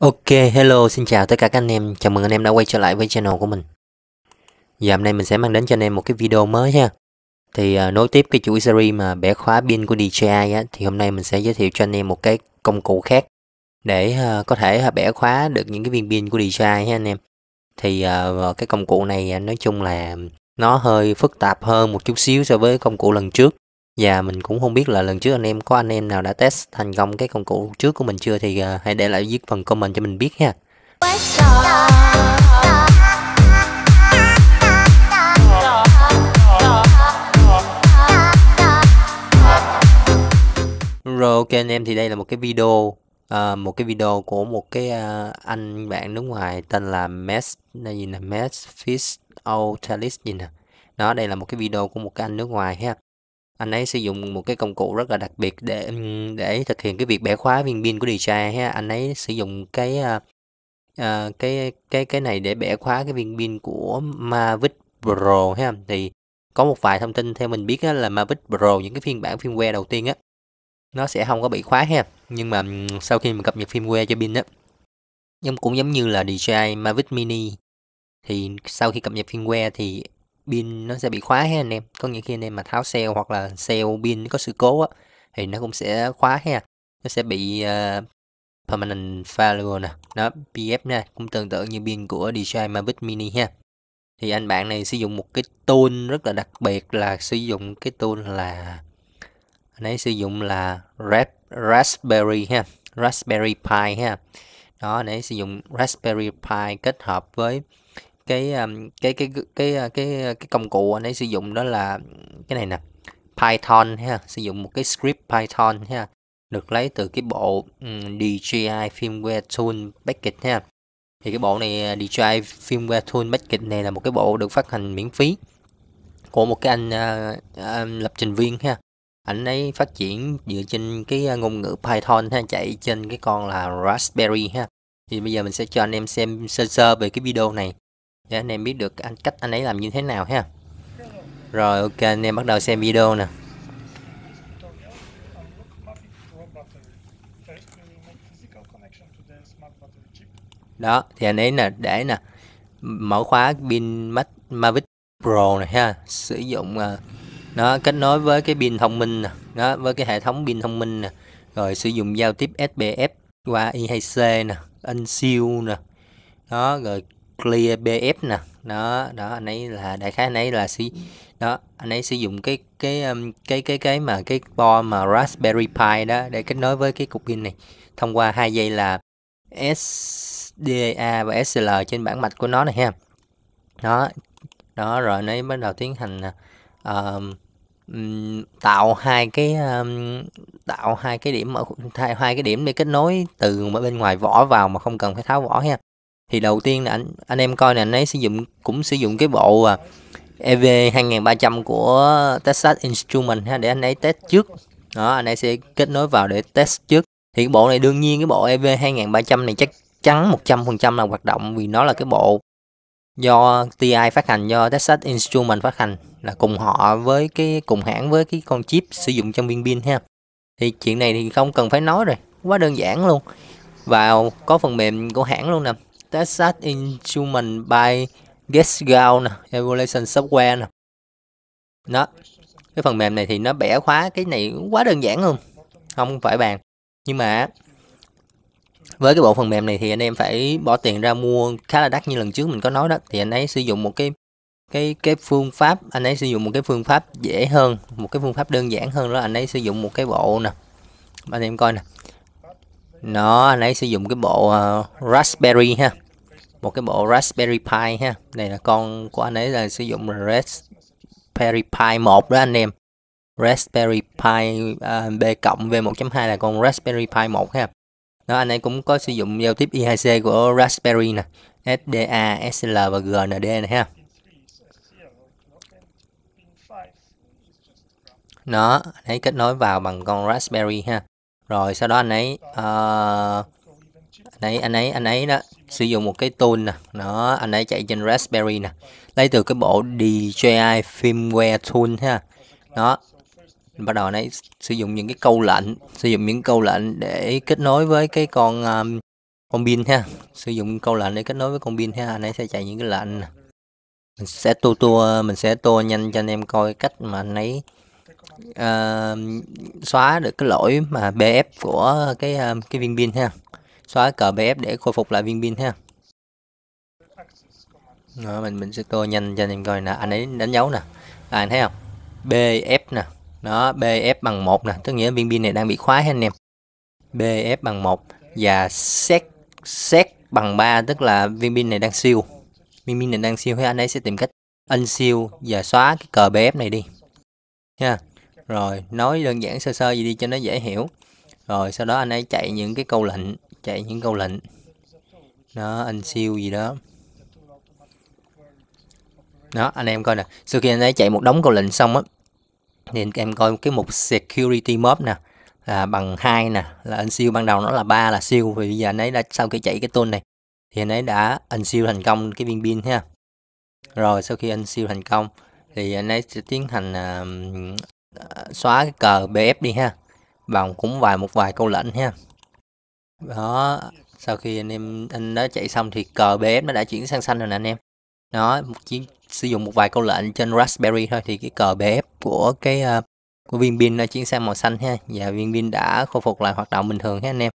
Ok, hello, xin chào tất cả các anh em. Chào mừng anh em đã quay trở lại với channel của mình. Và hôm nay mình sẽ mang đến cho anh em một cái video mới ha. Thì à, nối tiếp cái chuỗi series mà bẻ khóa pin của DJI á, thì hôm nay mình sẽ giới thiệu cho anh em một cái công cụ khác để à, có thể à, bẻ khóa được những cái viên pin của DJI ha anh em. Thì à, cái công cụ này à, nói chung là nó hơi phức tạp hơn một chút xíu so với công cụ lần trước và dạ, mình cũng không biết là lần trước anh em có anh em nào đã test thành công cái công cụ trước của mình chưa thì uh, hãy để lại dưới phần comment cho mình biết ha Rồi ok anh em thì đây là một cái video uh, một cái video của một cái uh, anh bạn nước ngoài tên là mess là gì nè mess Fish Otalis gì nè. Đó đây là một cái video của một cái anh nước ngoài ha anh ấy sử dụng một cái công cụ rất là đặc biệt để để thực hiện cái việc bẻ khóa viên pin của DJI ha anh ấy sử dụng cái uh, cái cái cái này để bẻ khóa cái viên pin của Mavic Pro ha thì có một vài thông tin theo mình biết là Mavic Pro những cái phiên bản firmware đầu tiên á nó sẽ không có bị khóa ha nhưng mà sau khi mình cập nhật firmware cho pin á nhưng cũng giống như là DJI Mavic Mini thì sau khi cập nhật firmware thì pin nó sẽ bị khóa ha anh em có nghĩa khi anh em mà tháo cell hoặc là cell pin có sự cố á thì nó cũng sẽ khóa ha nó sẽ bị uh, permanent failure nè đó PF nè. cũng tương tự như pin của DJI Mavic Mini ha thì anh bạn này sử dụng một cái tool rất là đặc biệt là sử dụng cái tool là anh ấy sử dụng là Red, Raspberry ha Raspberry Pi ha đó anh ấy sử dụng Raspberry Pi kết hợp với Ờ, cái cái cái cái ờ, cái ờ, cái công cụ anh ấy sử dụng đó là cái này nè Python ha sử dụng một cái script Python ha được lấy từ cái bộ DJI Firmware Tool Package ha thì cái bộ này DJI Firmware Tool Package này là một cái bộ được phát hành miễn phí của một cái anh uh, uh, lập trình viên ha anh ấy phát triển dựa trên cái ngôn ngữ Python ha chạy trên cái con là Raspberry ha thì bây giờ mình sẽ cho anh em xem sơ sơ về cái video này để anh em biết được anh cách anh ấy làm như thế nào ha rồi ok anh em bắt đầu xem video nè đó thì anh ấy nè để nè mở khóa pin Mavic Pro này ha sử dụng à, nó kết nối với cái pin thông minh nè nó với cái hệ thống pin thông minh nè rồi sử dụng giao tiếp sbf qua IHC nè in siêu nè đó rồi clear bf nè đó đó anh ấy là đại khái anh ấy là sử đó anh ấy sử dụng cái cái um, cái cái cái mà cái bo mà raspberry pi đó để kết nối với cái cục pin này thông qua hai dây là SDA và SL trên bản mạch của nó này ha đó đó rồi anh ấy bắt đầu tiến hành uh, tạo hai cái um, tạo hai cái điểm ở hai cái điểm để kết nối từ bên ngoài vỏ vào mà không cần phải tháo vỏ ha thì đầu tiên là anh anh em coi là anh ấy sử dụng cũng sử dụng cái bộ à, EV 2300 của Texas Instrument ha, để anh ấy test trước đó anh ấy sẽ kết nối vào để test trước thì cái bộ này đương nhiên cái bộ EV 2300 này chắc chắn 100% là hoạt động vì nó là cái bộ do TI phát hành do Texas Instrument phát hành là cùng họ với cái cùng hãng với cái con chip sử dụng trong viên pin ha thì chuyện này thì không cần phải nói rồi quá đơn giản luôn vào có phần mềm của hãng luôn nè Texas Instrument by Gexgal nè, Evolution Software nè. Đó. Cái phần mềm này thì nó bẻ khóa cái này quá đơn giản luôn. Không phải bàn. Nhưng mà với cái bộ phần mềm này thì anh em phải bỏ tiền ra mua khá là đắt như lần trước mình có nói đó thì anh ấy sử dụng một cái cái cái phương pháp anh ấy sử dụng một cái phương pháp dễ hơn một cái phương pháp đơn giản hơn đó anh ấy sử dụng một cái bộ nè anh em coi nè nó anh ấy sử dụng cái bộ uh, raspberry ha một cái bộ Raspberry Pi ha đây là con của anh ấy là sử dụng Raspberry Pi 1 đó anh em Raspberry Pi uh, B cộng V1.2 là con Raspberry Pi 1 ha đó anh ấy cũng có sử dụng giao tiếp I2C của Raspberry nè SDA, SL và GND này ha nó anh ấy kết nối vào bằng con Raspberry ha rồi sau đó anh ấy uh, anh anh ấy anh ấy đó sử dụng một cái tool nè nó anh ấy chạy trên Raspberry nè lấy từ cái bộ DJI firmware tool ha đó bắt đầu anh ấy sử dụng những cái câu lệnh sử dụng những câu lệnh để kết nối với cái con um, con pin ha sử dụng câu lệnh để kết nối với con pin ha anh ấy sẽ chạy những cái lệnh nè mình sẽ tua tua mình sẽ tua nhanh cho anh em coi cách mà anh ấy uh, xóa được cái lỗi mà bf của cái uh, cái viên pin ha xóa cờ BF để khôi phục lại viên pin ha đó, mình mình sẽ tô nhanh cho anh em coi là anh ấy đánh dấu nè à, anh thấy không BF nè đó BF bằng một nè tức nghĩa viên pin này đang bị khóa ha anh em BF bằng một và set set bằng 3 tức là viên pin này đang siêu viên pin này đang siêu thì anh ấy sẽ tìm cách anh siêu và xóa cái cờ BF này đi nha rồi nói đơn giản sơ sơ gì đi cho nó dễ hiểu rồi sau đó anh ấy chạy những cái câu lệnh chạy những câu lệnh nó anh siêu gì đó đó anh em coi nè sau khi anh ấy chạy một đống câu lệnh xong á thì em coi cái mục security mob nè là bằng hai nè là anh siêu ban đầu nó là ba là siêu vì bây giờ anh ấy đã sau khi chạy cái tôn này thì anh ấy đã anh siêu thành công cái viên pin ha rồi sau khi anh siêu thành công thì anh ấy sẽ tiến hành uh, xóa cái cờ bf đi ha bằng cũng vài một vài câu lệnh ha đó sau khi anh em anh nó chạy xong thì cờ bf nó đã chuyển sang xanh rồi nè anh em nó chỉ sử dụng một vài câu lệnh trên raspberry thôi thì cái cờ bf của cái uh, của viên pin nó chuyển sang màu xanh ha và viên pin đã khôi phục lại hoạt động bình thường ha anh em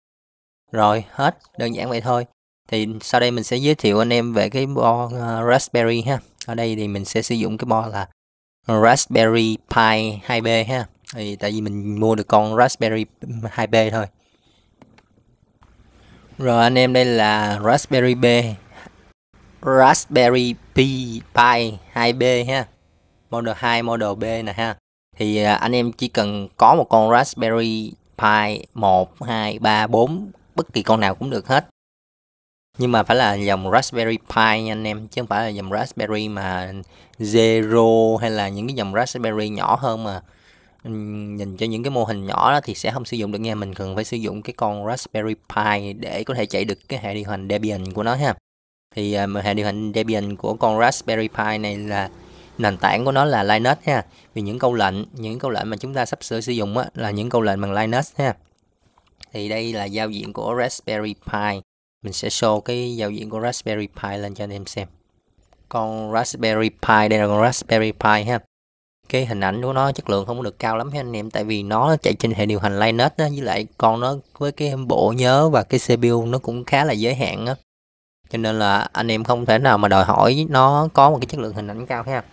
rồi hết đơn giản vậy thôi thì sau đây mình sẽ giới thiệu anh em về cái bo uh, raspberry ha ở đây thì mình sẽ sử dụng cái bo là raspberry pi 2b ha thì tại vì mình mua được con raspberry 2b thôi rồi anh em đây là Raspberry B Raspberry Pi Pi 2B ha Model 2, Model B nè ha Thì à, anh em chỉ cần có một con Raspberry Pi 1, 2, 3, 4 Bất kỳ con nào cũng được hết Nhưng mà phải là dòng Raspberry Pi nha anh em Chứ không phải là dòng Raspberry mà Zero hay là những cái dòng Raspberry nhỏ hơn mà nhìn cho những cái mô hình nhỏ đó thì sẽ không sử dụng được nha mình cần phải sử dụng cái con Raspberry Pi để có thể chạy được cái hệ điều hành Debian của nó ha thì à, hệ điều hành Debian của con Raspberry Pi này là nền tảng của nó là Linux ha vì những câu lệnh những câu lệnh mà chúng ta sắp sửa sử dụng á, là những câu lệnh bằng Linux ha thì đây là giao diện của Raspberry Pi mình sẽ show cái giao diện của Raspberry Pi lên cho anh em xem con Raspberry Pi đây là con Raspberry Pi ha cái hình ảnh của nó chất lượng không có được cao lắm ha anh em tại vì nó chạy trên hệ điều hành Linux đó, với lại con nó với cái bộ nhớ và cái CPU nó cũng khá là giới hạn á cho nên là anh em không thể nào mà đòi hỏi nó có một cái chất lượng hình ảnh cao ha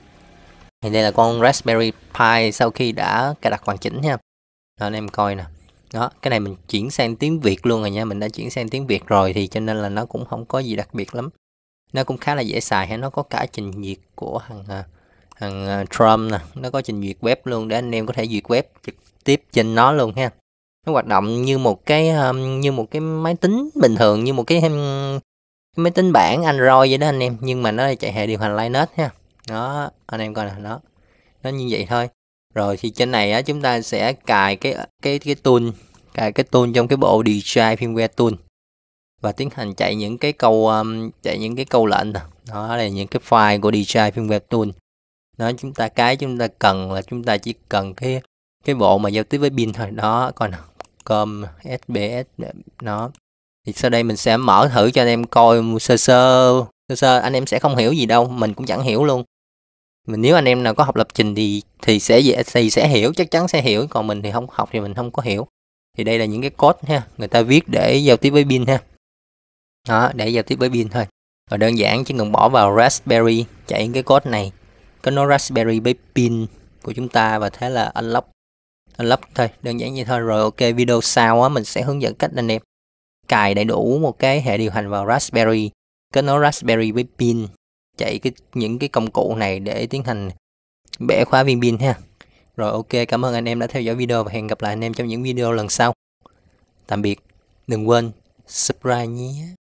thì đây là con Raspberry Pi sau khi đã cài đặt hoàn chỉnh ha đó, anh em coi nè đó cái này mình chuyển sang tiếng Việt luôn rồi nha mình đã chuyển sang tiếng Việt rồi thì cho nên là nó cũng không có gì đặc biệt lắm nó cũng khá là dễ xài ha nó có cả trình duyệt của thằng à, thằng à, Trump nè nó có trình duyệt web luôn để anh em có thể duyệt web trực tiếp trên nó luôn ha nó hoạt động như một cái à, như một cái máy tính bình thường như một cái, cái máy tính bảng Android vậy đó anh em nhưng mà nó chạy hệ điều hành Linux ha đó anh em coi nè nó nó như vậy thôi rồi thì trên này á chúng ta sẽ cài cái cái cái tool cài cái tool trong cái bộ DJI firmware tool và tiến hành chạy những cái câu um, chạy những cái câu lệnh đó là những cái file của DJI firmware tool nó chúng ta cái chúng ta cần là chúng ta chỉ cần cái cái bộ mà giao tiếp với pin thôi đó còn com sbs nó thì sau đây mình sẽ mở thử cho anh em coi sơ sơ sơ sơ anh em sẽ không hiểu gì đâu mình cũng chẳng hiểu luôn mình nếu anh em nào có học lập trình thì thì sẽ thì sẽ hiểu chắc chắn sẽ hiểu còn mình thì không học thì mình không có hiểu thì đây là những cái code ha người ta viết để giao tiếp với pin ha đó để giao tiếp với pin thôi và đơn giản chỉ cần bỏ vào raspberry chạy cái code này cái nốt Raspberry Pin của chúng ta và thế là unlock unlock thôi đơn giản như thôi rồi ok video sau á mình sẽ hướng dẫn cách anh em cài đầy đủ một cái hệ điều hành vào Raspberry kết nối Raspberry với pin chạy cái những cái công cụ này để tiến hành bẻ khóa viên pin ha rồi ok cảm ơn anh em đã theo dõi video và hẹn gặp lại anh em trong những video lần sau tạm biệt đừng quên subscribe nhé